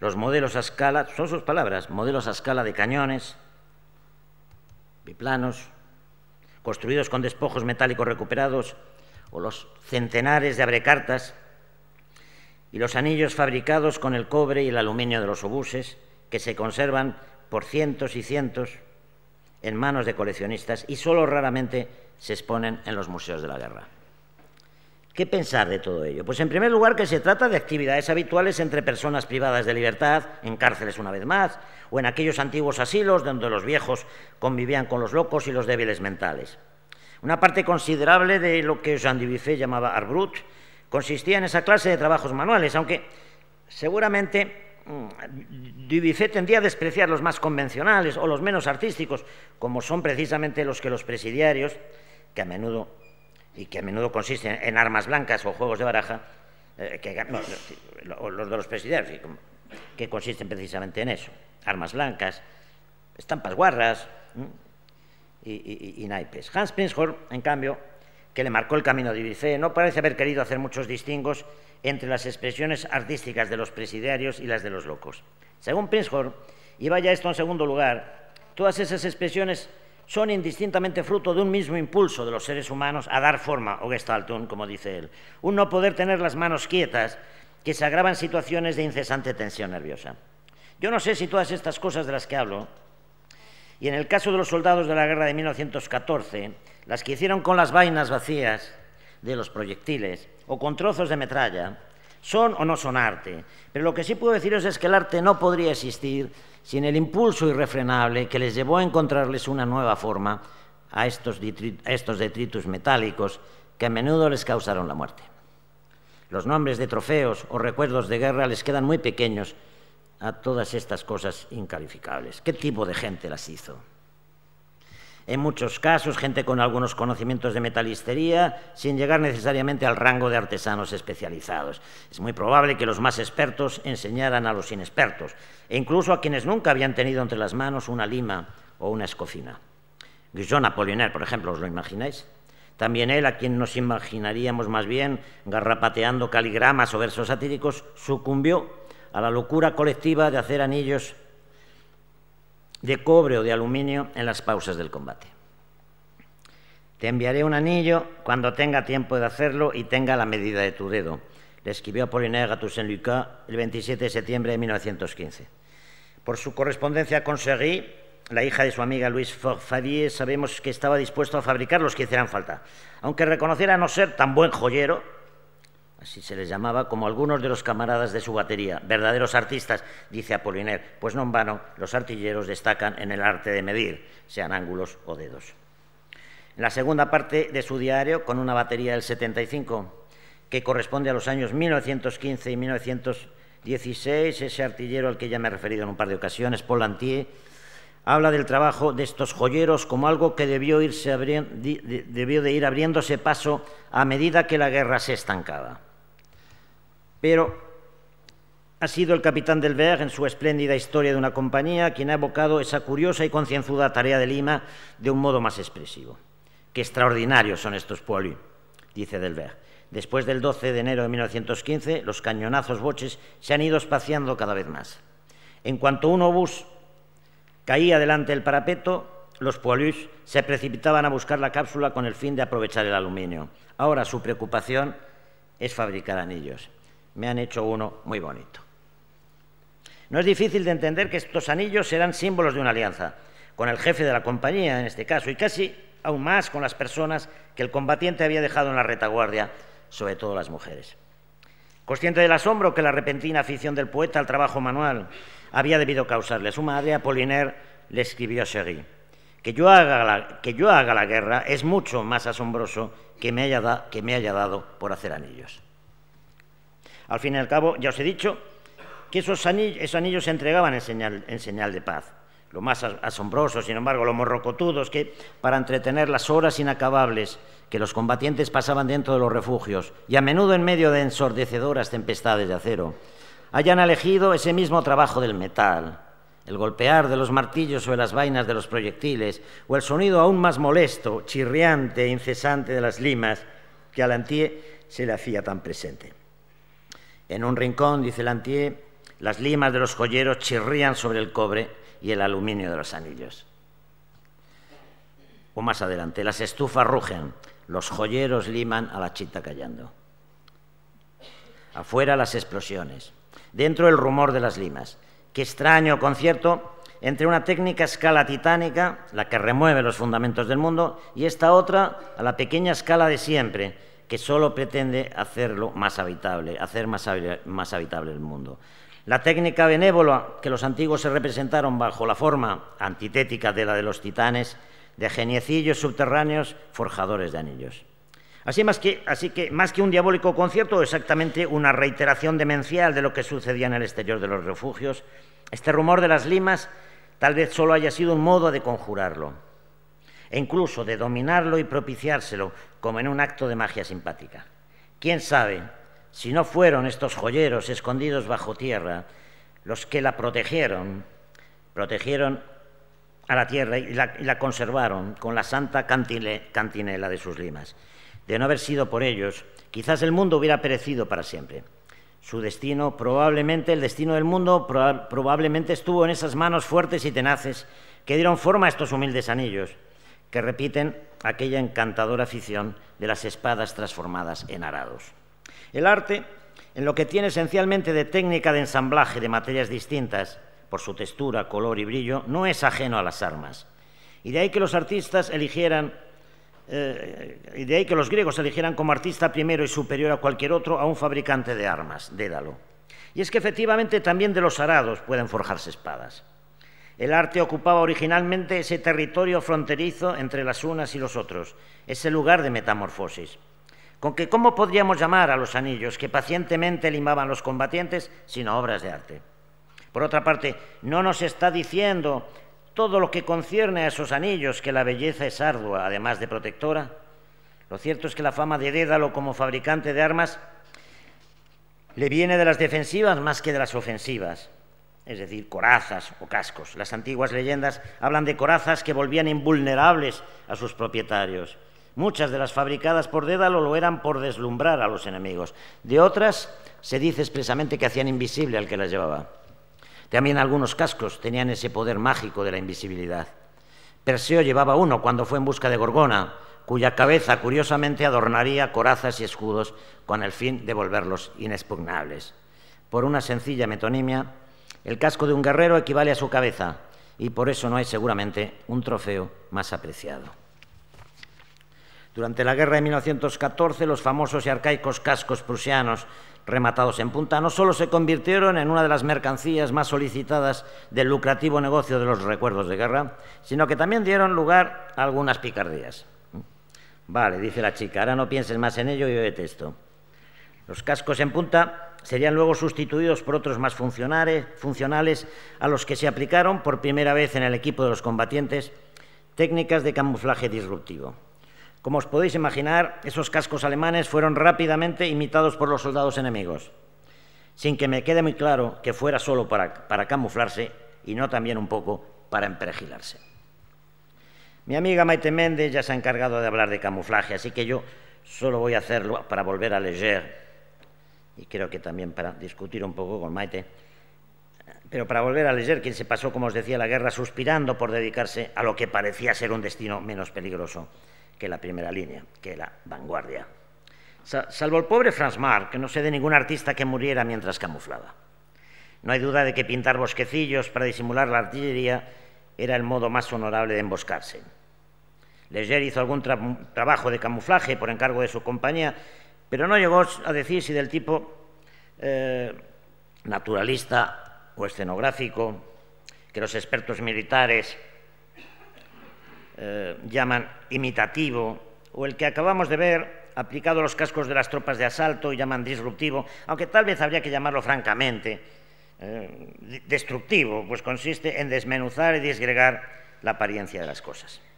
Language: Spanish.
Los modelos a escala, son sus palabras, modelos a escala de cañones, biplanos, construidos con despojos metálicos recuperados, o los centenares de abrecartas y los anillos fabricados con el cobre y el aluminio de los obuses, que se conservan por cientos y cientos en manos de coleccionistas y solo raramente se exponen en los museos de la guerra. ¿Qué pensar de todo ello? Pues en primer lugar que se trata de actividades habituales entre personas privadas de libertad, en cárceles una vez más, o en aquellos antiguos asilos donde los viejos convivían con los locos y los débiles mentales. Una parte considerable de lo que Jean Dubuffet llamaba Arbrut consistía en esa clase de trabajos manuales, aunque seguramente mm, Dubuffet tendía a despreciar los más convencionales o los menos artísticos, como son precisamente los que los presidiarios, que a menudo y que a menudo consisten en armas blancas o juegos de baraja, eh, los de los presidiarios, que consisten precisamente en eso, armas blancas, estampas guarras mm, y, naipes. Hans Prinzhorn, en cambio, que le marcó el camino. de Ibice, no parece haber querido hacer muchos distingos entre las expresiones artísticas de los presidiarios y las de los locos. Según Prinzhorn, y vaya esto en segundo lugar, todas esas expresiones son indistintamente fruto de un mismo impulso de los seres humanos a dar forma o gestaltum, como dice él. Un no poder tener las manos quietas que se agravan situaciones de incesante tensión nerviosa. Yo no sé si todas estas cosas de las que hablo y en el caso de los soldados de la guerra de 1914, las que hicieron con las vainas vacías de los proyectiles o con trozos de metralla, son o no son arte. Pero lo que sí puedo deciros es que el arte no podría existir sin el impulso irrefrenable que les llevó a encontrarles una nueva forma a estos, detritus metálicos que a menudo les causaron la muerte. Los nombres de trofeos o recuerdos de guerra les quedan muy pequeños a todas estas cosas incalificables. ¿Qué tipo de gente las hizo? En muchos casos, gente con algunos conocimientos de metalistería, sin llegar necesariamente al rango de artesanos especializados. Es muy probable que los más expertos enseñaran a los inexpertos, e incluso a quienes nunca habían tenido entre las manos una lima o una escofina. Guillon Apollinaire, por ejemplo, ¿os lo imagináis? También él, a quien nos imaginaríamos más bien garrapateando caligramas o versos satíricos, sucumbió a la locura colectiva de hacer anillos de cobre o de aluminio en las pausas del combate. Te enviaré un anillo cuando tenga tiempo de hacerlo y tenga la medida de tu dedo, le escribió Apollinaire a Toussaint el 27 de septiembre de 1915. Por su correspondencia con Sergi, la hija de su amiga Luis Favier, sabemos que estaba dispuesto a fabricar los que hicieran falta, aunque reconociera no ser tan buen joyero así se les llamaba, como algunos de los camaradas de su batería, verdaderos artistas, dice Apollinaire, pues no en vano, los artilleros destacan en el arte de medir, sean ángulos o dedos. En la segunda parte de su diario, con una batería del 75, que corresponde a los años 1915 y 1916, ese artillero al que ya me he referido en un par de ocasiones, Paul Antier, habla del trabajo de estos joyeros como algo que debió, debió de ir abriéndose paso a medida que la guerra se estancaba. Pero ha sido el capitán del en su espléndida historia de una compañía quien ha evocado esa curiosa y concienzuda tarea de Lima de un modo más expresivo. Qué extraordinarios son estos poilus», dice Delberg. Después del 12 de enero de 1915, los cañonazos boches se han ido espaciando cada vez más. En cuanto un obús caía delante del parapeto, los poilus se precipitaban a buscar la cápsula con el fin de aprovechar el aluminio. Ahora su preocupación es fabricar anillos me han hecho uno muy bonito. No es difícil de entender que estos anillos serán símbolos de una alianza, con el jefe de la compañía en este caso, y casi aún más con las personas que el combatiente había dejado en la retaguardia, sobre todo las mujeres. Consciente del asombro que la repentina afición del poeta al trabajo manual había debido causarle, su madre, Apollinaire, le escribió a Chéry, que yo, haga la, guerra es mucho más asombroso que me haya dado por hacer anillos. Al fin y al cabo, ya os he dicho que esos anillos, se entregaban en señal, de paz. Lo más asombroso, sin embargo, los morrocotudos que, para entretener las horas inacabables que los combatientes pasaban dentro de los refugios y a menudo en medio de ensordecedoras tempestades de acero, hayan elegido ese mismo trabajo del metal, el golpear de los martillos de las vainas de los proyectiles o el sonido aún más molesto, chirriante e incesante de las limas que a Lantier se le hacía tan presente. En un rincón, dice Lantier, las limas de los joyeros chirrían sobre el cobre y el aluminio de los anillos. O más adelante, las estufas rugen, los joyeros liman a la chita callando. Afuera las explosiones, dentro el rumor de las limas. Qué extraño concierto entre una técnica a escala titánica, la que remueve los fundamentos del mundo, y esta otra a la pequeña escala de siempre, que solo pretende hacerlo más habitable, hacer más, habitable el mundo. La técnica benévola que los antiguos se representaron bajo la forma antitética de la de los titanes, de geniecillos subterráneos forjadores de anillos. Así, que, más que un diabólico concierto, exactamente una reiteración demencial de lo que sucedía en el exterior de los refugios, este rumor de las limas tal vez solo haya sido un modo de conjurarlo e incluso de dominarlo y propiciárselo, como en un acto de magia simpática. ¿Quién sabe si no fueron estos joyeros escondidos bajo tierra los que la protegieron, protegieron a la tierra y la, conservaron con la santa cantinela de sus limas? De no haber sido por ellos, quizás el mundo hubiera perecido para siempre. Su destino, probablemente el destino del mundo, probablemente estuvo en esas manos fuertes y tenaces que dieron forma a estos humildes anillos que repiten aquella encantadora afición de las espadas transformadas en arados. El arte, en lo que tiene esencialmente de técnica de ensamblaje de materias distintas, por su textura, color y brillo, no es ajeno a las armas. Y de ahí que los artistas eligieran, eh, y de ahí que los griegos eligieran como artista primero y superior a cualquier otro a un fabricante de armas, Dédalo. Y es que efectivamente también de los arados pueden forjarse espadas. El arte ocupaba originalmente ese territorio fronterizo entre las unas y los otros, ese lugar de metamorfosis. Con que, ¿cómo podríamos llamar a los anillos que pacientemente limaban los combatientes sino obras de arte? Por otra parte, no nos está diciendo todo lo que concierne a esos anillos, que la belleza es ardua, además de protectora. Lo cierto es que la fama de Dédalo como fabricante de armas le viene de las defensivas más que de las ofensivas es decir, corazas o cascos. Las antiguas leyendas hablan de corazas que volvían invulnerables a sus propietarios. Muchas de las fabricadas por Dédalo lo eran por deslumbrar a los enemigos. De otras se dice expresamente que hacían invisible al que las llevaba. También algunos cascos tenían ese poder mágico de la invisibilidad. Perseo llevaba uno cuando fue en busca de Gorgona, cuya cabeza curiosamente adornaría corazas y escudos con el fin de volverlos inexpugnables. Por una sencilla metonimia, el casco de un guerrero equivale a su cabeza y por eso no hay seguramente un trofeo más apreciado. Durante la guerra de 1914, los famosos y arcaicos cascos prusianos rematados en punta no solo se convirtieron en una de las mercancías más solicitadas del lucrativo negocio de los recuerdos de guerra, sino que también dieron lugar a algunas picardías. Vale, dice la chica, ahora no pienses más en ello y yo detesto. Los cascos en punta serían luego sustituidos por otros más funcionales a los que se aplicaron por primera vez en el equipo de los combatientes técnicas de camuflaje disruptivo. Como os podéis imaginar, esos cascos alemanes fueron rápidamente imitados por los soldados enemigos, sin que me quede muy claro que fuera solo para, camuflarse y no también un poco para empregilarse. Mi amiga Maite Méndez ya se ha encargado de hablar de camuflaje, así que yo solo voy a hacerlo para volver a leer y creo que también para discutir un poco con Maite. Pero para volver a Leger, quien se pasó, como os decía, la guerra suspirando por dedicarse a lo que parecía ser un destino menos peligroso que la primera línea, que la vanguardia. Salvo el pobre Franz Marc, que no sé de ningún artista que muriera mientras camuflaba. No hay duda de que pintar bosquecillos para disimular la artillería era el modo más honorable de emboscarse. Leger hizo algún trabajo de camuflaje por encargo de su compañía, pero no llegó a decir si del tipo eh, naturalista o escenográfico, que los expertos militares eh, llaman imitativo, o el que acabamos de ver aplicado a los cascos de las tropas de asalto y llaman disruptivo, aunque tal vez habría que llamarlo francamente eh, destructivo, pues consiste en desmenuzar y disgregar la apariencia de las cosas.